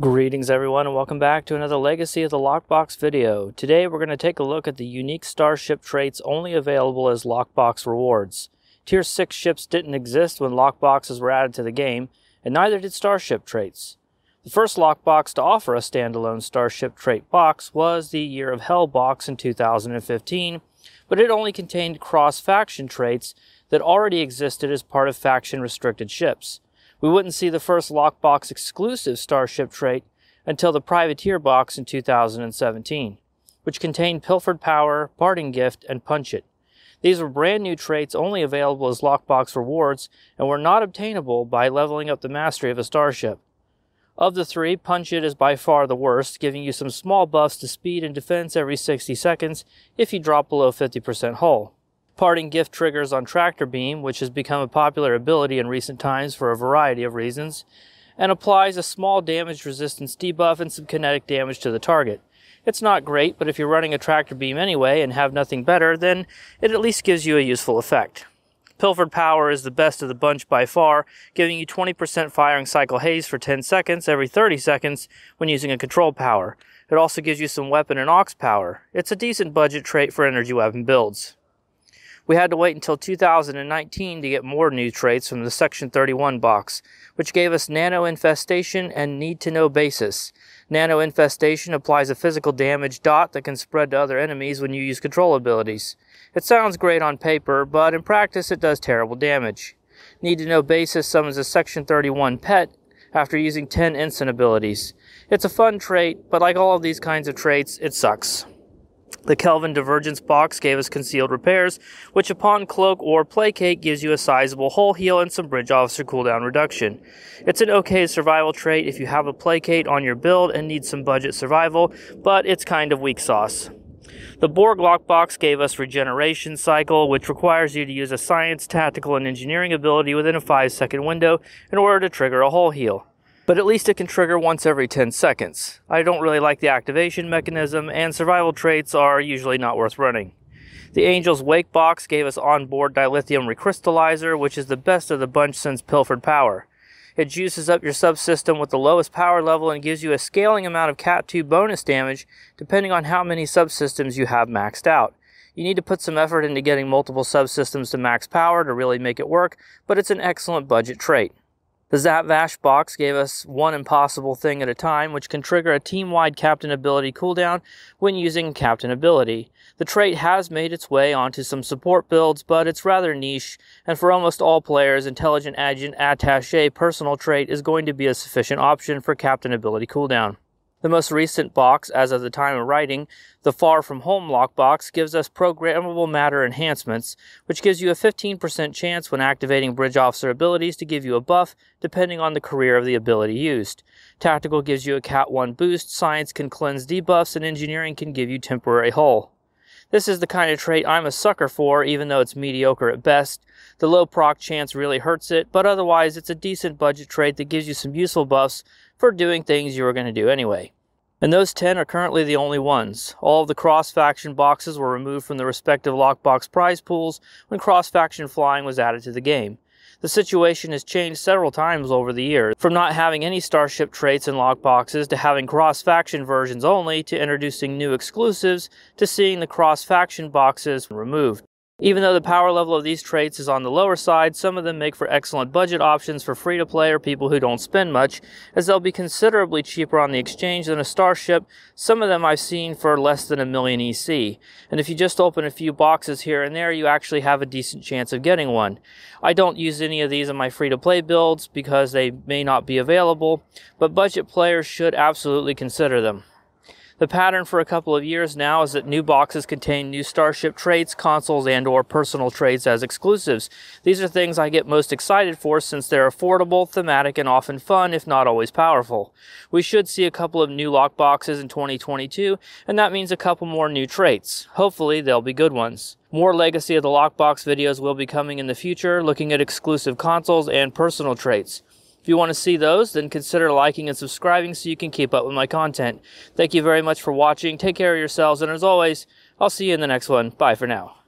Greetings everyone and welcome back to another Legacy of the Lockbox video. Today we're going to take a look at the unique Starship traits only available as Lockbox rewards. Tier 6 ships didn't exist when Lockboxes were added to the game, and neither did Starship traits. The first Lockbox to offer a standalone Starship trait box was the Year of Hell box in 2015, but it only contained cross-faction traits that already existed as part of faction-restricted ships. We wouldn't see the first lockbox exclusive Starship trait until the Privateer box in 2017, which contained Pilfered Power, Parting Gift, and Punch It. These were brand new traits only available as lockbox rewards and were not obtainable by leveling up the mastery of a starship. Of the three, Punch It is by far the worst, giving you some small buffs to speed and defense every 60 seconds if you drop below 50% hull parting gift triggers on tractor beam, which has become a popular ability in recent times for a variety of reasons, and applies a small damage resistance debuff and some kinetic damage to the target. It's not great, but if you're running a tractor beam anyway and have nothing better, then it at least gives you a useful effect. Pilfered Power is the best of the bunch by far, giving you 20% firing cycle haze for 10 seconds every 30 seconds when using a control power. It also gives you some weapon and aux power. It's a decent budget trait for energy weapon builds. We had to wait until 2019 to get more new traits from the Section 31 box, which gave us nano infestation and need to know basis. Nano infestation applies a physical damage dot that can spread to other enemies when you use control abilities. It sounds great on paper, but in practice it does terrible damage. Need to know basis summons a Section 31 pet after using 10 instant abilities. It's a fun trait, but like all of these kinds of traits, it sucks. The Kelvin divergence box gave us concealed repairs, which upon cloak or placate gives you a sizable hull heal and some bridge officer cooldown reduction. It's an okay survival trait if you have a placate on your build and need some budget survival, but it's kind of weak sauce. The Borg lockbox gave us Regeneration Cycle, which requires you to use a science, tactical, and engineering ability within a 5 second window in order to trigger a hull heal but at least it can trigger once every 10 seconds. I don't really like the activation mechanism, and survival traits are usually not worth running. The Angel's Wake box gave us onboard dilithium recrystallizer, which is the best of the bunch since pilfered power. It juices up your subsystem with the lowest power level and gives you a scaling amount of Cat 2 bonus damage depending on how many subsystems you have maxed out. You need to put some effort into getting multiple subsystems to max power to really make it work, but it's an excellent budget trait. The Zapvash box gave us one impossible thing at a time, which can trigger a team-wide Captain Ability cooldown when using Captain Ability. The trait has made its way onto some support builds, but it's rather niche, and for almost all players, Intelligent Agent Attaché Personal Trait is going to be a sufficient option for Captain Ability cooldown. The most recent box, as of the time of writing, the Far From Home lockbox, gives us programmable matter enhancements, which gives you a 15% chance when activating Bridge Officer abilities to give you a buff, depending on the career of the ability used. Tactical gives you a Cat 1 boost, Science can cleanse debuffs, and Engineering can give you temporary hull. This is the kind of trait I'm a sucker for, even though it's mediocre at best. The low proc chance really hurts it, but otherwise it's a decent budget trait that gives you some useful buffs for doing things you were going to do anyway. And those 10 are currently the only ones. All of the cross faction boxes were removed from the respective lockbox prize pools when cross faction flying was added to the game. The situation has changed several times over the years, from not having any Starship traits in lockboxes to having cross-faction versions only, to introducing new exclusives, to seeing the cross-faction boxes removed. Even though the power level of these traits is on the lower side, some of them make for excellent budget options for free-to-play or people who don't spend much, as they'll be considerably cheaper on the exchange than a starship, some of them I've seen for less than a million EC. And if you just open a few boxes here and there, you actually have a decent chance of getting one. I don't use any of these in my free-to-play builds because they may not be available, but budget players should absolutely consider them. The pattern for a couple of years now is that new boxes contain new Starship traits, consoles, and or personal traits as exclusives. These are things I get most excited for since they're affordable, thematic, and often fun, if not always powerful. We should see a couple of new lock boxes in 2022, and that means a couple more new traits. Hopefully, they'll be good ones. More Legacy of the Lockbox videos will be coming in the future, looking at exclusive consoles and personal traits. If you want to see those, then consider liking and subscribing so you can keep up with my content. Thank you very much for watching. Take care of yourselves, and as always, I'll see you in the next one. Bye for now.